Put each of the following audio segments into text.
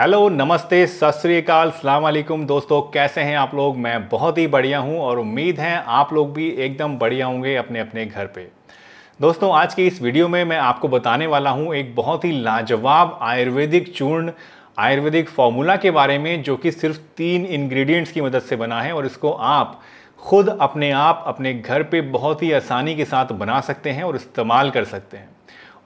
Hello नमस्ते सत श्रीकाल सलामकुम दोस्तों कैसे हैं आप लोग मैं बहुत ही बढ़िया हूं और उम्मीद है आप लोग भी एकदम बढ़िया होंगे अपने अपने घर पे दोस्तों आज की इस वीडियो में मैं आपको बताने वाला हूं एक बहुत ही लाजवाब आयुर्वेदिक चूर्ण आयुर्वेदिक फॉर्मूला के बारे में जो कि सिर्फ तीन इन्ग्रीडियंट्स की मदद से बना है और इसको आप खुद अपने आप अपने घर पे बहुत ही आसानी के साथ बना सकते हैं और इस्तेमाल कर सकते हैं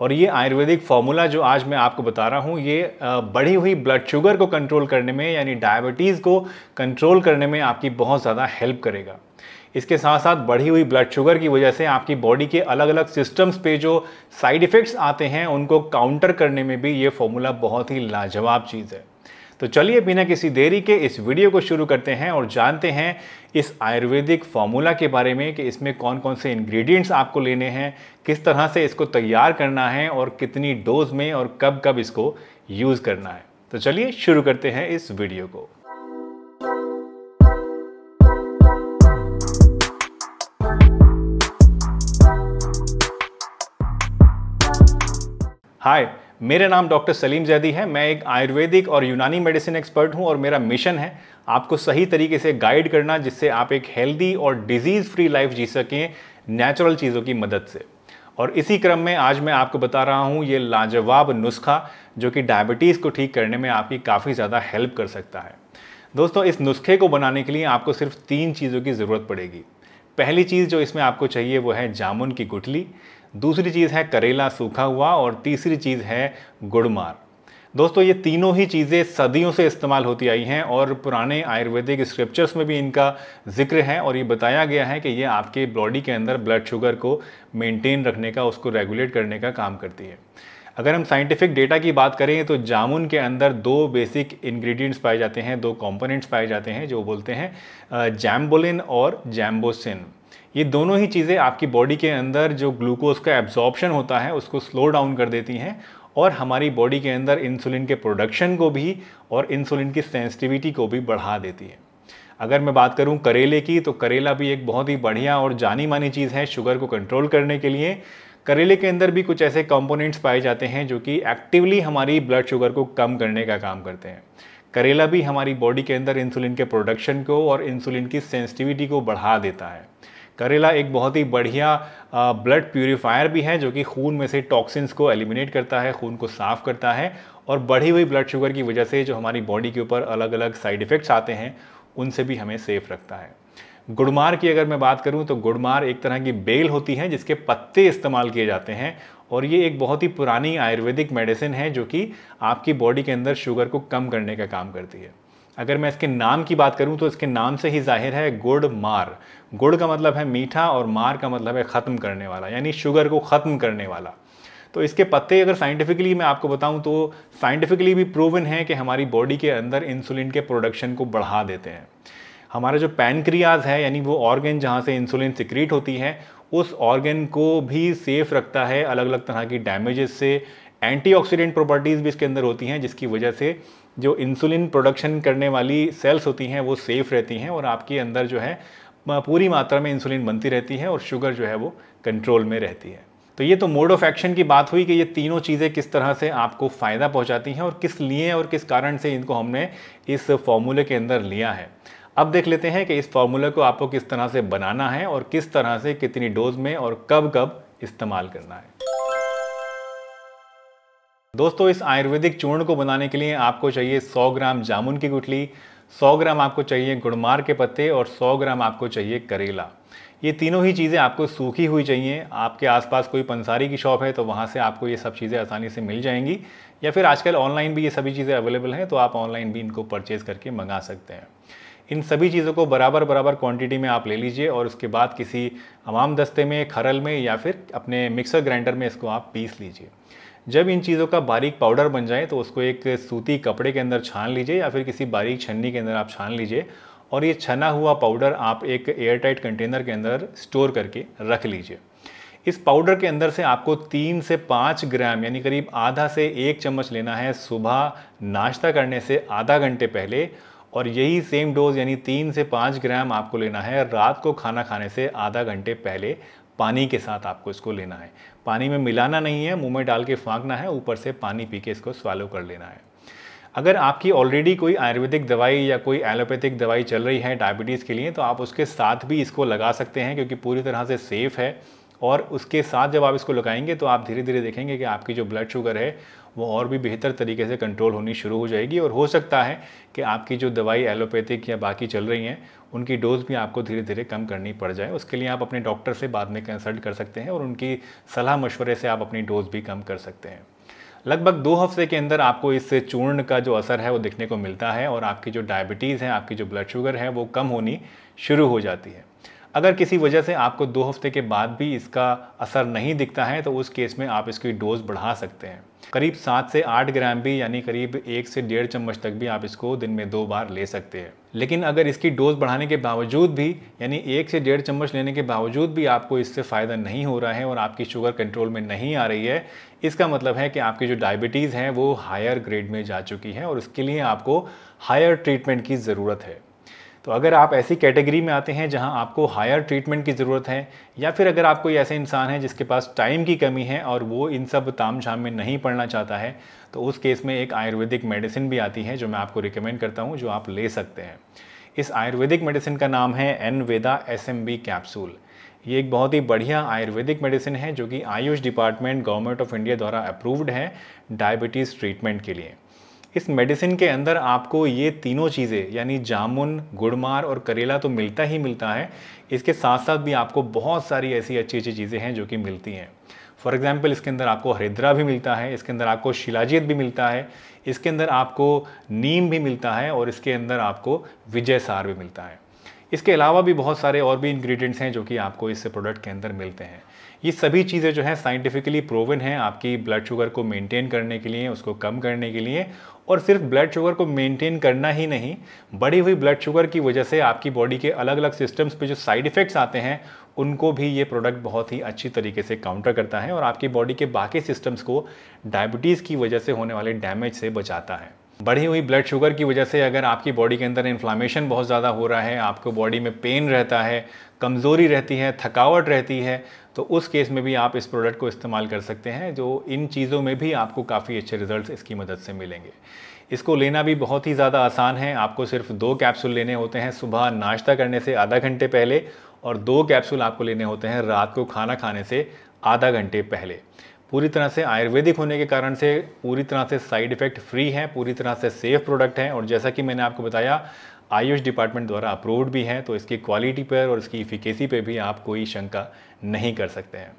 और ये आयुर्वेदिक फॉर्मूला जो आज मैं आपको बता रहा हूँ ये बढ़ी हुई ब्लड शुगर को कंट्रोल करने में यानी डायबिटीज़ को कंट्रोल करने में आपकी बहुत ज़्यादा हेल्प करेगा इसके साथ साथ बढ़ी हुई ब्लड शुगर की वजह से आपकी बॉडी के अलग अलग सिस्टम्स पे जो साइड इफ़ेक्ट्स आते हैं उनको काउंटर करने में भी ये फॉर्मूला बहुत ही लाजवाब चीज़ है तो चलिए बिना किसी देरी के इस वीडियो को शुरू करते हैं और जानते हैं इस आयुर्वेदिक फॉर्मूला के बारे में कि इसमें कौन कौन से इंग्रेडिएंट्स आपको लेने हैं किस तरह से इसको तैयार करना है और कितनी डोज में और कब कब इसको यूज़ करना है तो चलिए शुरू करते हैं इस वीडियो को हाय मेरा नाम डॉक्टर सलीम जैदी है मैं एक आयुर्वेदिक और यूनानी मेडिसिन एक्सपर्ट हूं और मेरा मिशन है आपको सही तरीके से गाइड करना जिससे आप एक हेल्दी और डिजीज़ फ्री लाइफ जी सकें नेचुरल चीज़ों की मदद से और इसी क्रम में आज मैं आपको बता रहा हूँ ये लाजवाब नुस्खा जो कि डायबिटीज़ को ठीक करने में आपकी काफ़ी ज़्यादा हेल्प कर सकता है दोस्तों इस नुस्खे को बनाने के लिए आपको सिर्फ तीन चीज़ों की ज़रूरत पड़ेगी पहली चीज़ जो इसमें आपको चाहिए वो है जामुन की गुठली दूसरी चीज़ है करेला सूखा हुआ और तीसरी चीज़ है गुड़मार दोस्तों ये तीनों ही चीज़ें सदियों से इस्तेमाल होती आई हैं और पुराने आयुर्वेदिक स्क्रिप्चर्स में भी इनका जिक्र है और ये बताया गया है कि ये आपके बॉडी के अंदर ब्लड शुगर को मेंटेन रखने का उसको रेगुलेट करने का काम करती है अगर हम साइंटिफिक डेटा की बात करें तो जामुन के अंदर दो बेसिक इंग्रेडिएंट्स पाए जाते हैं दो कंपोनेंट्स पाए जाते हैं जो बोलते हैं जैम्बोलिन और जैम्बोसिन ये दोनों ही चीज़ें आपकी बॉडी के अंदर जो ग्लूकोज का एब्जॉर्प्शन होता है उसको स्लो डाउन कर देती हैं और हमारी बॉडी के अंदर इंसुलिन के प्रोडक्शन को भी और इंसुलिन की सेंसिटिविटी को भी बढ़ा देती है अगर मैं बात करूं करेले की तो करेला भी एक बहुत ही बढ़िया और जानी मानी चीज़ है शुगर को कंट्रोल करने के लिए करेले के अंदर भी कुछ ऐसे कंपोनेंट्स पाए जाते हैं जो कि एक्टिवली हमारी ब्लड शुगर को कम करने का काम करते हैं करेला भी हमारी बॉडी के अंदर इंसुलिन के प्रोडक्शन को और इंसुलिन की सेंसिटिविटी को बढ़ा देता है करेला एक बहुत ही बढ़िया ब्लड प्यूरीफायर भी है जो कि खून में से टॉक्सिन्स को एलिमिनेट करता है खून को साफ करता है और बढ़ी हुई ब्लड शुगर की वजह से जो हमारी बॉडी के ऊपर अलग अलग साइड इफ़ेक्ट्स आते हैं उनसे भी हमें सेफ रखता है गुड़मार की अगर मैं बात करूं तो गुड़मार एक तरह की बेल होती है जिसके पत्ते इस्तेमाल किए जाते हैं और ये एक बहुत ही पुरानी आयुर्वेदिक मेडिसिन है जो कि आपकी बॉडी के अंदर शुगर को कम करने का काम करती है अगर मैं इसके नाम की बात करूं तो इसके नाम से ही जाहिर है गुड़ मार गुड़ का मतलब है मीठा और मार का मतलब है ख़त्म करने वाला यानी शुगर को ख़त्म करने वाला तो इसके पत्ते अगर साइंटिफिकली मैं आपको बताऊं तो साइंटिफिकली भी प्रूवन है कि हमारी बॉडी के अंदर इंसुलिन के प्रोडक्शन को बढ़ा देते हैं हमारे जो पैनक्रियाज है यानी वो ऑर्गन जहाँ से इंसुलिन सिक्रीट होती है उस ऑर्गन को भी सेफ रखता है अलग अलग तरह की डैमेजेस से एंटीऑक्सीडेंट प्रॉपर्टीज़ भी इसके अंदर होती हैं जिसकी वजह से जो इंसुलिन प्रोडक्शन करने वाली सेल्स होती हैं वो सेफ़ रहती हैं और आपके अंदर जो है पूरी मात्रा में इंसुलिन बनती रहती है और शुगर जो है वो कंट्रोल में रहती है तो ये तो मोड ऑफ एक्शन की बात हुई कि ये तीनों चीज़ें किस तरह से आपको फ़ायदा पहुंचाती हैं और किस लिए और किस कारण से इनको हमने इस फॉर्मूले के अंदर लिया है अब देख लेते हैं कि इस फॉर्मूले को आपको किस तरह से बनाना है और किस तरह से कितनी डोज में और कब कब इस्तेमाल करना है दोस्तों इस आयुर्वेदिक चूर्ण को बनाने के लिए आपको चाहिए 100 ग्राम जामुन की गुठली 100 ग्राम आपको चाहिए गुड़मार के पत्ते और 100 ग्राम आपको चाहिए करेला ये तीनों ही चीज़ें आपको सूखी हुई चाहिए आपके आसपास कोई पंसारी की शॉप है तो वहाँ से आपको ये सब चीज़ें आसानी से मिल जाएंगी या फिर आजकल ऑनलाइन भी ये सभी चीज़ें अवेलेबल हैं तो आप ऑनलाइन भी इनको परचेज़ करके मंगा सकते हैं इन सभी चीज़ों को बराबर बराबर क्वांटिटी में आप ले लीजिए और उसके बाद किसी हमाम दस्ते में खरल में या फिर अपने मिक्सर ग्राइंडर में इसको आप पीस लीजिए जब इन चीज़ों का बारीक पाउडर बन जाए तो उसको एक सूती कपड़े के अंदर छान लीजिए या फिर किसी बारीक छन्नी के अंदर आप छान लीजिए और ये छना हुआ पाउडर आप एक एयरटाइट कंटेनर के अंदर स्टोर करके रख लीजिए इस पाउडर के अंदर से आपको तीन से पाँच ग्राम यानी करीब आधा से एक चम्मच लेना है सुबह नाश्ता करने से आधा घंटे पहले और यही सेम डोज यानी तीन से पाँच ग्राम आपको लेना है रात को खाना खाने से आधा घंटे पहले पानी के साथ आपको इसको लेना है पानी में मिलाना नहीं है मुंह में डाल के फाँकना है ऊपर से पानी पी के इसको स्वालो कर लेना है अगर आपकी ऑलरेडी कोई आयुर्वेदिक दवाई या कोई एलोपैथिक दवाई चल रही है डायबिटीज़ के लिए तो आप उसके साथ भी इसको लगा सकते हैं क्योंकि पूरी तरह से सेफ़ है और उसके साथ जब आप इसको लगाएंगे तो आप धीरे धीरे देखेंगे कि आपकी जो ब्लड शुगर है वो और भी बेहतर तरीके से कंट्रोल होनी शुरू हो जाएगी और हो सकता है कि आपकी जो दवाई एलोपैथिक या बाकी चल रही हैं उनकी डोज़ भी आपको धीरे धीरे कम करनी पड़ जाए उसके लिए आप अपने डॉक्टर से बाद में कंसल्ट कर सकते हैं और उनकी सलाह मशवरे से आप अपनी डोज़ भी कम कर सकते हैं लगभग दो हफ्ते के अंदर आपको इस चूर्ण का जो असर है वो देखने को मिलता है और आपकी जो डायबिटीज़ है आपकी जो ब्लड शुगर है वो कम होनी शुरू हो जाती है अगर किसी वजह से आपको दो हफ्ते के बाद भी इसका असर नहीं दिखता है तो उस केस में आप इसकी डोज़ बढ़ा सकते हैं करीब सात से आठ ग्राम भी यानी करीब एक से डेढ़ चम्मच तक भी आप इसको दिन में दो बार ले सकते हैं लेकिन अगर इसकी डोज बढ़ाने के बावजूद भी यानी एक से डेढ़ चम्मच लेने के बावजूद भी आपको इससे फ़ायदा नहीं हो रहा है और आपकी शुगर कंट्रोल में नहीं आ रही है इसका मतलब है कि आपकी जो डायबिटीज़ हैं वो हायर ग्रेड में जा चुकी है और उसके लिए आपको हायर ट्रीटमेंट की ज़रूरत है तो अगर आप ऐसी कैटेगरी में आते हैं जहां आपको हायर ट्रीटमेंट की ज़रूरत है या फिर अगर आप कोई ऐसे इंसान है जिसके पास टाइम की कमी है और वो इन सब ताम झाम में नहीं पढ़ना चाहता है तो उस केस में एक आयुर्वेदिक मेडिसिन भी आती है जो मैं आपको रिकमेंड करता हूँ जो आप ले सकते हैं इस आयुर्वेदिक मेडिसिन का नाम है Enveda S M B capsule ये एक बहुत ही बढ़िया आयुर्वेदिक मेडिसिन है जो कि AYUSH department government of India द्वारा अप्रूव्ड है डायबिटीज़ ट्रीटमेंट के लिए इस मेडिसिन के अंदर आपको ये तीनों चीज़ें यानी जामुन गुड़मार और करेला तो मिलता ही मिलता है इसके साथ साथ भी आपको बहुत सारी ऐसी अच्छी अच्छी चीज़ें हैं जो कि मिलती हैं फॉर एग्जाम्पल इसके अंदर आपको हरिद्रा भी मिलता है इसके अंदर आपको शिलाजीत भी मिलता है इसके अंदर आपको नीम भी मिलता है और इसके अंदर आपको विजय सार भी मिलता है इसके अलावा भी बहुत सारे और भी इंग्रेडिएंट्स हैं जो कि आपको इस प्रोडक्ट के अंदर मिलते हैं ये सभी चीज़ें जो हैं साइंटिफिकली प्रोवन हैं आपकी ब्लड शुगर को मेंटेन करने के लिए उसको कम करने के लिए और सिर्फ ब्लड शुगर को मेंटेन करना ही नहीं बढ़ी हुई ब्लड शुगर की वजह से आपकी बॉडी के अलग अलग सिस्टम्स पे जो साइड इफ़ेक्ट्स आते हैं उनको भी ये प्रोडक्ट बहुत ही अच्छी तरीके से काउंटर करता है और आपकी बॉडी के बाकी सिस्टम्स को डायबिटीज़ की वजह से होने वाले डैमेज से बचाता है बढ़ी हुई ब्लड शुगर की वजह से अगर आपकी बॉडी के अंदर इन्फ्लामेशन बहुत ज़्यादा हो रहा है आपको बॉडी में पेन रहता है कमज़ोरी रहती है थकावट रहती है तो उस केस में भी आप इस प्रोडक्ट को इस्तेमाल कर सकते हैं जो इन चीज़ों में भी आपको काफ़ी अच्छे रिजल्ट्स इसकी मदद से मिलेंगे इसको लेना भी बहुत ही ज़्यादा आसान है आपको सिर्फ दो कैप्सूल लेने होते हैं सुबह नाश्ता करने से आधा घंटे पहले और दो कैप्सूल आपको लेने होते हैं रात को खाना खाने से आधा घंटे पहले पूरी तरह से आयुर्वेदिक होने के कारण से पूरी तरह से साइड इफ़ेक्ट फ्री है पूरी तरह से सेफ़ प्रोडक्ट है और जैसा कि मैंने आपको बताया आयुष डिपार्टमेंट द्वारा अप्रूव्ड भी है तो इसकी क्वालिटी पर और इसकी इफ़िकेसी पर भी आप कोई शंका नहीं कर सकते हैं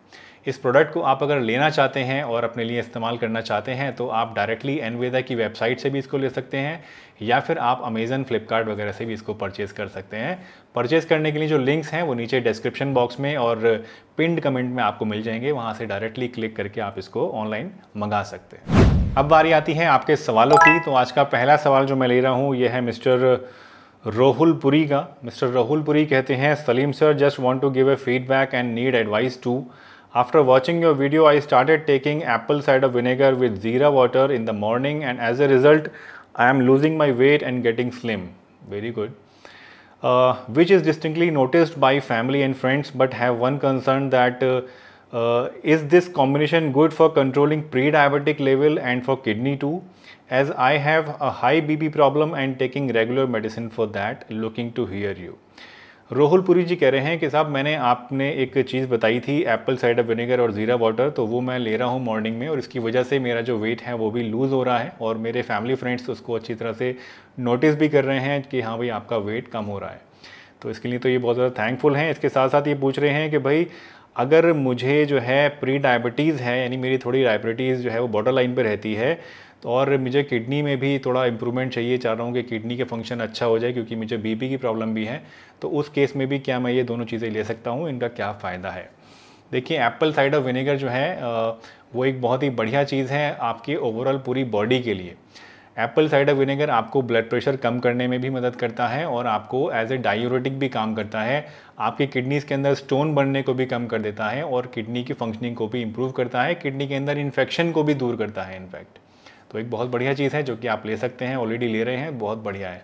इस प्रोडक्ट को आप अगर लेना चाहते हैं और अपने लिए इस्तेमाल करना चाहते हैं तो आप डायरेक्टली एनवेदा की वेबसाइट से भी इसको ले सकते हैं या फिर आप अमेज़न फ्लिपकार्ट वगैरह से भी इसको परचेज़ कर सकते हैं परचेज़ करने के लिए जो लिंक्स हैं वो नीचे डिस्क्रिप्शन बॉक्स में और पिंड कमेंट में आपको मिल जाएंगे वहाँ से डायरेक्टली क्लिक करके आप इसको ऑनलाइन मंगा सकते हैं अब बारी आती है आपके सवालों की तो आज का पहला सवाल जो मैं ले रहा हूँ ये है मिस्टर रोहुल पुरी का मिस्टर पुरी कहते हैं Salim sir just want to give a feedback and need advice to After watching your video, I started taking apple cider vinegar with zira water in the morning and as a result, I am losing my weight and getting slim. Very good. Uh, which is distinctly noticed by family and friends but have one concern that uh, uh, is this combination good for controlling pre-diabetic level and for kidney too as I have a high BP problem and taking regular medicine for that looking to hear you. Puri ji कह रहे हैं कि साहब मैंने आपने एक चीज़ बताई थी एप्पल साइडर विनेगर और ज़ीरा वाटर तो वो मैं ले रहा हूँ मॉर्निंग में और इसकी वजह से मेरा जो वेट है वो भी लूज़ हो रहा है और मेरे फैमिली फ्रेंड्स उसको अच्छी तरह से नोटिस भी कर रहे हैं कि हाँ भाई आपका वेट कम हो रहा है तो इसके लिए तो ये बहुत ज़्यादा थैंकफुल हैं इसके साथ साथ ये पूछ रहे हैं कि भाई अगर मुझे जो है प्री डायबिटीज़ है यानी मेरी थोड़ी डायबिटीज़ जो है वो बॉर्डर लाइन पर रहती है तो और मुझे किडनी में भी थोड़ा इम्प्रूवमेंट चाहिए चाह रहा हूँ कि किडनी के फंक्शन अच्छा हो जाए क्योंकि मुझे बीपी की प्रॉब्लम भी है तो उस केस में भी क्या मैं ये दोनों चीज़ें ले सकता हूँ इनका क्या फ़ायदा है देखिए एप्पल साइड ऑफ़ विनेगर जो है वो एक बहुत ही बढ़िया चीज़ है आपकी ओवरऑल पूरी बॉडी के लिए एप्पल साइड ऑफ़ विनेगर आपको ब्लड प्रेशर कम करने में भी मदद करता है और आपको एज ए डायूरेटिक भी काम करता है आपकी किडनीज़ के अंदर स्टोन बनने को भी कम कर देता है और किडनी की फंक्शनिंग को भी इम्प्रूव करता है किडनी के अंदर इन्फेक्शन को भी दूर करता है इनफैक्ट तो एक बहुत बढ़िया चीज़ है जो कि आप ले सकते हैं ऑलरेडी ले रहे हैं बहुत बढ़िया है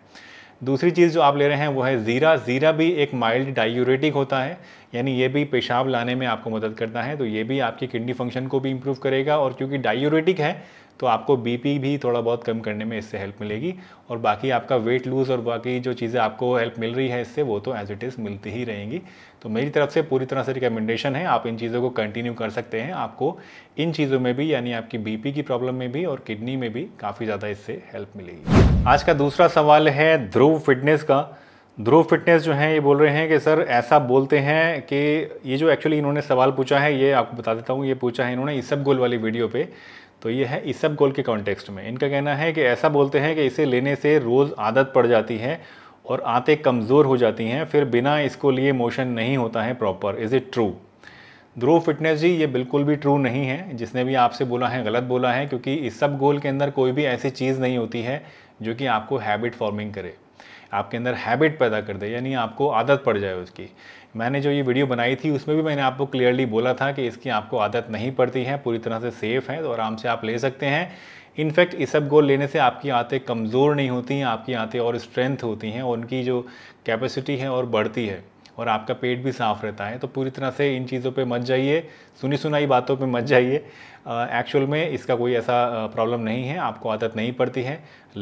दूसरी चीज़ जो आप ले रहे हैं वो है ज़ीरा ज़ीरा भी एक माइल्ड डायूरेटिक होता है यानी ये भी पेशाब लाने में आपको मदद करता है तो ये भी आपकी किडनी फंक्शन को भी इम्प्रूव करेगा और क्योंकि डायूरेटिक है तो आपको बीपी भी थोड़ा बहुत कम करने में इससे हेल्प मिलेगी और बाकी आपका वेट लूज़ और बाकी जो चीज़ें आपको हेल्प मिल रही है इससे वो तो एज इट इज़ मिलती ही रहेंगी तो मेरी तरफ से पूरी तरह से रिकमेंडेशन है आप इन चीज़ों को कंटिन्यू कर सकते हैं आपको इन चीज़ों में भी यानी आपकी बीपी की प्रॉब्लम में भी और किडनी में भी काफ़ी ज़्यादा इससे हेल्प मिलेगी आज का दूसरा सवाल है ध्रुव फिटनेस का ध्रुव फिटनेस जो हैं ये बोल रहे हैं कि सर ऐसा बोलते हैं कि ये जो एक्चुअली इन्होंने सवाल पूछा है ये आपको बता देता हूँ ये पूछा है इन्होंने इसब गोल वाली वीडियो पे तो ये है इसब गोल के कॉन्टेक्स्ट में इनका कहना है कि ऐसा बोलते हैं कि इसे लेने से रोज़ आदत पड़ जाती है और आते कमज़ोर हो जाती हैं फिर बिना इसको लिए मोशन नहीं होता है proper is it true Dhruv fitness ji ये बिल्कुल भी ट्रू नहीं है जिसने भी आपसे बोला है गलत बोला है क्योंकि इस सब गोल के अंदर कोई भी ऐसी चीज़ नहीं होती है जो कि आपको हैबिट फॉर्मिंग करे आपके अंदर हैबिट पैदा कर दे यानी आपको आदत पड़ जाए उसकी मैंने जो ये वीडियो बनाई थी उसमें भी मैंने आपको क्लियरली बोला था कि इसकी आपको आदत नहीं पड़ती है पूरी तरह से सेफ़ है तो आराम से आप ले सकते हैं इनफैक्ट सब गोल लेने से आपकी आते कमज़ोर नहीं होती हैं आपकी आते और स्ट्रेंथ होती हैं और उनकी जो कैपेसिटी है और बढ़ती है और आपका पेट भी साफ रहता है तो पूरी तरह से इन चीज़ों पे मत जाइए सुनी सुनाई बातों पे मत जाइए एक्चुअल में इसका कोई ऐसा प्रॉब्लम नहीं है आपको आदत नहीं पड़ती है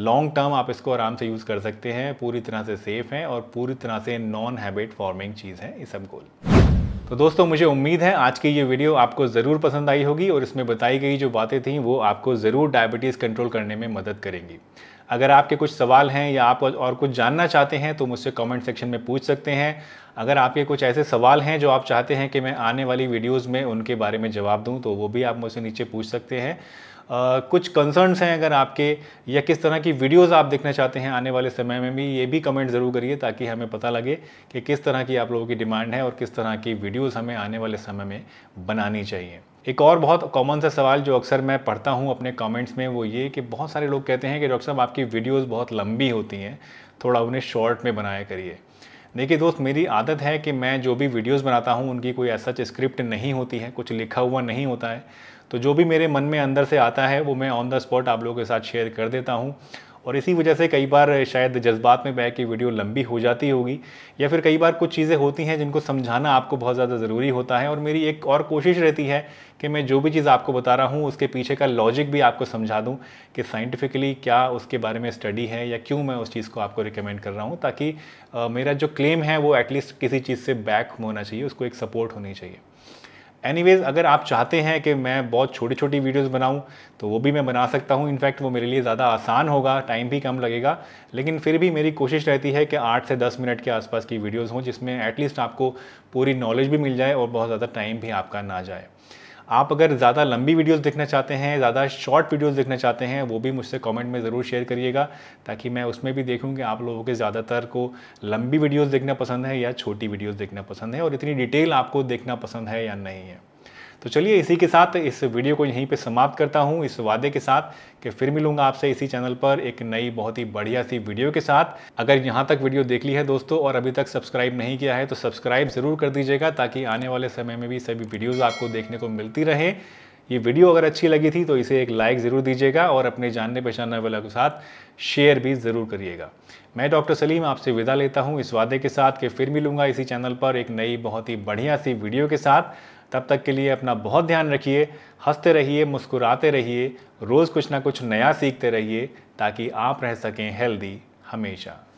लॉन्ग टर्म आप इसको आराम से यूज़ कर सकते हैं पूरी तरह से सेफ़ है और पूरी तरह से नॉन हैबिट फॉर्मिंग चीज़ है इस सब गोल तो दोस्तों मुझे उम्मीद है आज की ये वीडियो आपको ज़रूर पसंद आई होगी और इसमें बताई गई जो बातें थीं वो आपको ज़रूर डायबिटीज़ कंट्रोल करने में मदद करेंगी अगर आपके कुछ सवाल हैं या आप और कुछ जानना चाहते हैं तो मुझसे कमेंट सेक्शन में पूछ सकते हैं अगर आपके कुछ ऐसे सवाल हैं जो आप चाहते हैं कि मैं आने वाली वीडियोस में उनके बारे में जवाब दूं तो वो भी आप मुझसे नीचे पूछ सकते हैं Uh, कुछ कंसर्न्स हैं अगर आपके या किस तरह की वीडियोस आप देखना चाहते हैं आने वाले समय में भी ये भी कमेंट ज़रूर करिए ताकि हमें पता लगे कि किस तरह की आप लोगों की डिमांड है और किस तरह की वीडियोस हमें आने वाले समय में बनानी चाहिए एक और बहुत कॉमन सा सवाल जो अक्सर मैं पढ़ता हूँ अपने कमेंट्स में वो ये कि बहुत सारे लोग कहते हैं कि डॉक्टर साहब आपकी वीडियोज़ बहुत लंबी होती हैं थोड़ा उन्हें शॉर्ट में बनाया करिए देखिए दोस्त मेरी आदत है कि मैं जो भी वीडियोस बनाता हूँ उनकी कोई ऐसा स्क्रिप्ट नहीं होती है कुछ लिखा हुआ नहीं होता है तो जो भी मेरे मन में अंदर से आता है वो मैं ऑन द स्पॉट आप लोगों के साथ शेयर कर देता हूँ और इसी वजह से कई बार शायद जज्बात में बह के वीडियो लंबी हो जाती होगी या फिर कई बार कुछ चीज़ें होती हैं जिनको समझाना आपको बहुत ज़्यादा ज़रूरी होता है और मेरी एक और कोशिश रहती है कि मैं जो भी चीज़ आपको बता रहा हूँ उसके पीछे का लॉजिक भी आपको समझा दूँ कि साइंटिफिकली क्या उसके बारे में स्टडी है या क्यों मैं उस चीज़ को आपको रिकमेंड कर रहा हूँ ताकि मेरा जो क्लेम है वो एटलीस्ट किसी चीज़ से बैक होना चाहिए उसको एक सपोर्ट होनी चाहिए एनीवेज़ अगर आप चाहते हैं कि मैं बहुत छोटी छोटी वीडियोस बनाऊं तो वो भी मैं बना सकता हूं इनफैक्ट वो मेरे लिए ज़्यादा आसान होगा टाइम भी कम लगेगा लेकिन फिर भी मेरी कोशिश रहती है कि आठ से दस मिनट के आसपास की वीडियोज़ हों जिसमें एटलीस्ट आपको पूरी नॉलेज भी मिल जाए और बहुत ज़्यादा टाइम भी आपका ना जाए आप अगर ज़्यादा लंबी वीडियोस देखना चाहते हैं ज़्यादा शॉर्ट वीडियोस देखना चाहते हैं वो भी मुझसे कमेंट में ज़रूर शेयर करिएगा ताकि मैं उसमें भी देखूँ कि आप लोगों के ज़्यादातर को लंबी वीडियोज़ देखना पसंद है या छोटी वीडियोज़ देखना पसंद है और इतनी डिटेल आपको देखना पसंद है या नहीं है तो चलिए इसी के साथ इस वीडियो को यहीं पे समाप्त करता हूँ इस वादे के साथ कि फिर मिलूंगा आपसे इसी चैनल पर एक नई बहुत ही बढ़िया सी वीडियो के साथ अगर यहाँ तक वीडियो देख ली है दोस्तों और अभी तक सब्सक्राइब नहीं किया है तो सब्सक्राइब ज़रूर कर दीजिएगा ताकि आने वाले समय में भी सभी वीडियोज़ आपको देखने को मिलती रहे ये वीडियो अगर अच्छी लगी थी तो इसे एक लाइक ज़रूर दीजिएगा और अपने जानने पहचानने वालों के साथ शेयर भी ज़रूर करिएगा मैं डॉक्टर सलीम आपसे विदा लेता हूँ इस वादे के साथ कि फिर मिलूंगा इसी चैनल पर एक नई बहुत ही बढ़िया सी वीडियो के साथ तब तक के लिए अपना बहुत ध्यान रखिए हंसते रहिए मुस्कुराते रहिए रोज़ कुछ ना कुछ नया सीखते रहिए ताकि आप रह सकें हेल्दी हमेशा